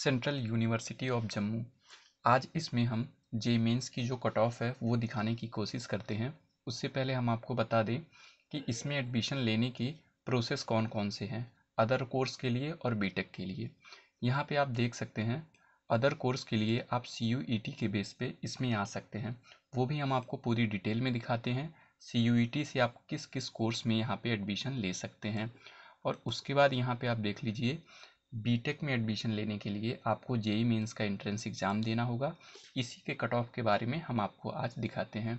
central university of Jammu आज इसमें हम जे मेंस की जो कट ऑफ है वो दिखाने की कोशिश करते हैं उससे पहले हम आपको बता दें कि इसमें एडमिशन लेने की प्रोसेस कौन कौन से हैं अदर कोर्स के लिए और बीटेक के लिए यहाँ पे आप देख सकते हैं अदर कोर्स के लिए आप सी यू ई टी के बेस पे इसमें आ सकते हैं वो भी हम आपको पूरी डिटेल में दिखाते हैं सी यू ई टी से आप किस किस कोर्स में यहाँ पे एडमिशन ले सकते हैं और उसके बाद यहाँ पे आप देख लीजिए बीटेक में एडमिशन लेने के लिए आपको जेई मेंस e का एंट्रेंस एग्ज़ाम देना होगा इसी के कट ऑफ के बारे में हम आपको आज दिखाते हैं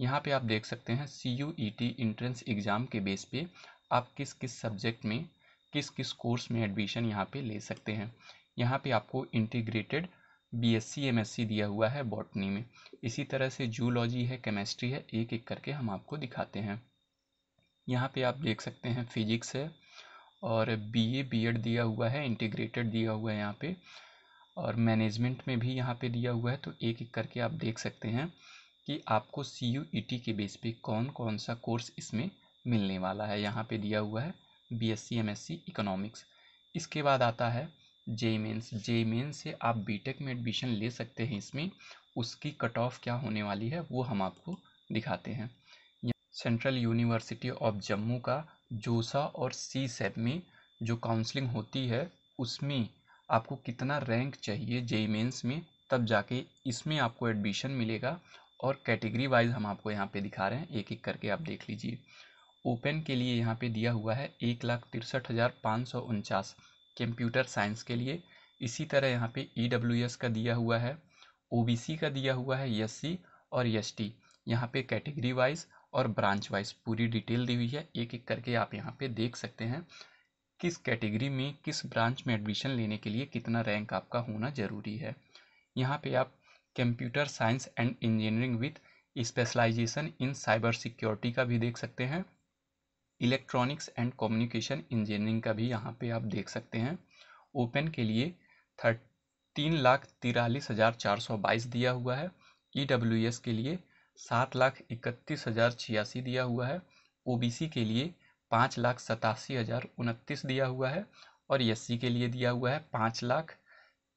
यहाँ पे आप देख सकते हैं C U E T entrance exam के बेस पे आप किस किस सब्जेक्ट में किस किस कोर्स में एडमिशन यहाँ पे ले सकते हैं यहाँ पे आपको integrated B S C M S C दिया हुआ है बॉटनी में इसी तरह से जूलॉजी है केमेस्ट्री है एक एक करके हम आपको दिखाते हैं यहाँ पर आप देख सकते हैं फिजिक्स है और बीए बीएड दिया हुआ है इंटीग्रेटेड दिया हुआ है यहाँ पे और मैनेजमेंट में भी यहाँ पे दिया हुआ है तो एक एक करके आप देख सकते हैं कि आपको सी यू ई टी के बेस पे कौन कौन सा कोर्स इसमें मिलने वाला है यहाँ पे दिया हुआ है B S C M S C economics इसके बाद आता है जे मेन्स जे मेन्स से आप टेक में एडमिशन ले सकते हैं इसमें उसकी कट ऑफ क्या होने वाली है वो हम आपको दिखाते हैं सेंट्रल यूनिवर्सिटी ऑफ जम्मू का जोसा और सी सेप में जो काउंसलिंग होती है उसमें आपको कितना रैंक चाहिए जेई मेन्स में तब जाके इसमें आपको एडमिशन मिलेगा और कैटेगरी वाइज हम आपको यहाँ पे दिखा रहे हैं एक एक करके आप देख लीजिए ओपन के लिए यहाँ पे दिया हुआ है एक लाख तिरसठ हज़ार पाँच सौ उनचास कंप्यूटर साइंस के लिए इसी तरह यहाँ पे ई डब्ल्यू एस का दिया हुआ है ओ बी सी का दिया हुआ है एस सी और एस टी यहाँ पे कैटेगरी वाइज और ब्रांच वाइज पूरी डिटेल दी हुई है एक एक करके आप यहाँ पे देख सकते हैं किस कैटेगरी में किस ब्रांच में एडमिशन लेने के लिए कितना रैंक आपका होना ज़रूरी है यहाँ पे आप computer science and engineering with specialization in cyber security का भी देख सकते हैं इलेक्ट्रॉनिक्स एंड कम्युनिकेशन इंजीनियरिंग का भी यहाँ पे आप देख सकते हैं ओपन के लिए थर्ट तीन लाख तिरालीस हज़ार चार सौ बाईस दिया हुआ है ई e के लिए सात लाख इकतीस हज़ार छियासी दिया हुआ है ओबीसी के लिए पाँच लाख सतासी हज़ार उनतीस दिया हुआ है और एस के लिए दिया हुआ है पाँच लाख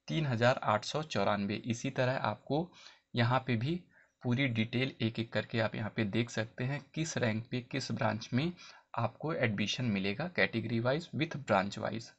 तीन हज़ार आठ सौ चौरानवे इसी तरह आपको यहाँ पे भी पूरी डिटेल एक एक करके आप यहाँ पे देख सकते हैं किस रैंक पे किस ब्रांच में आपको एडमिशन मिलेगा category wise with branch wise